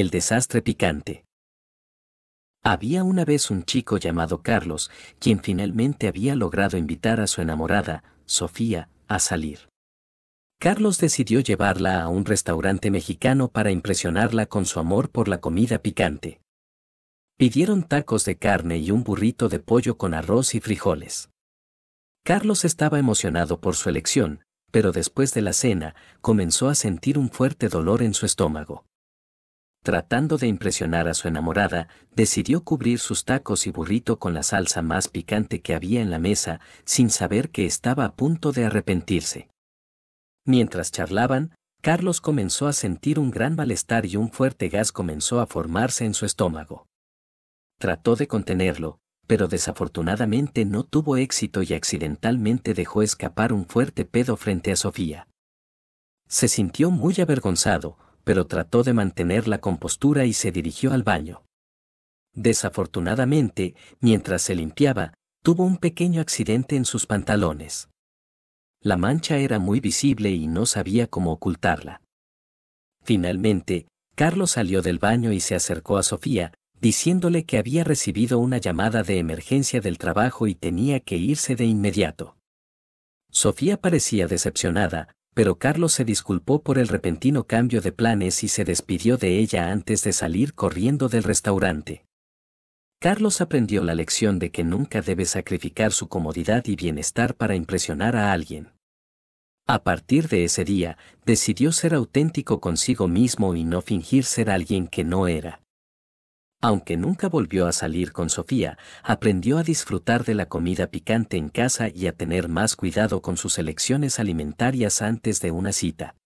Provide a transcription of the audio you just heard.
El desastre picante. Había una vez un chico llamado Carlos, quien finalmente había logrado invitar a su enamorada, Sofía, a salir. Carlos decidió llevarla a un restaurante mexicano para impresionarla con su amor por la comida picante. Pidieron tacos de carne y un burrito de pollo con arroz y frijoles. Carlos estaba emocionado por su elección, pero después de la cena comenzó a sentir un fuerte dolor en su estómago. Tratando de impresionar a su enamorada, decidió cubrir sus tacos y burrito con la salsa más picante que había en la mesa, sin saber que estaba a punto de arrepentirse. Mientras charlaban, Carlos comenzó a sentir un gran malestar y un fuerte gas comenzó a formarse en su estómago. Trató de contenerlo, pero desafortunadamente no tuvo éxito y accidentalmente dejó escapar un fuerte pedo frente a Sofía. Se sintió muy avergonzado, pero trató de mantener la compostura y se dirigió al baño. Desafortunadamente, mientras se limpiaba, tuvo un pequeño accidente en sus pantalones. La mancha era muy visible y no sabía cómo ocultarla. Finalmente, Carlos salió del baño y se acercó a Sofía, diciéndole que había recibido una llamada de emergencia del trabajo y tenía que irse de inmediato. Sofía parecía decepcionada, pero Carlos se disculpó por el repentino cambio de planes y se despidió de ella antes de salir corriendo del restaurante. Carlos aprendió la lección de que nunca debe sacrificar su comodidad y bienestar para impresionar a alguien. A partir de ese día, decidió ser auténtico consigo mismo y no fingir ser alguien que no era. Aunque nunca volvió a salir con Sofía, aprendió a disfrutar de la comida picante en casa y a tener más cuidado con sus elecciones alimentarias antes de una cita.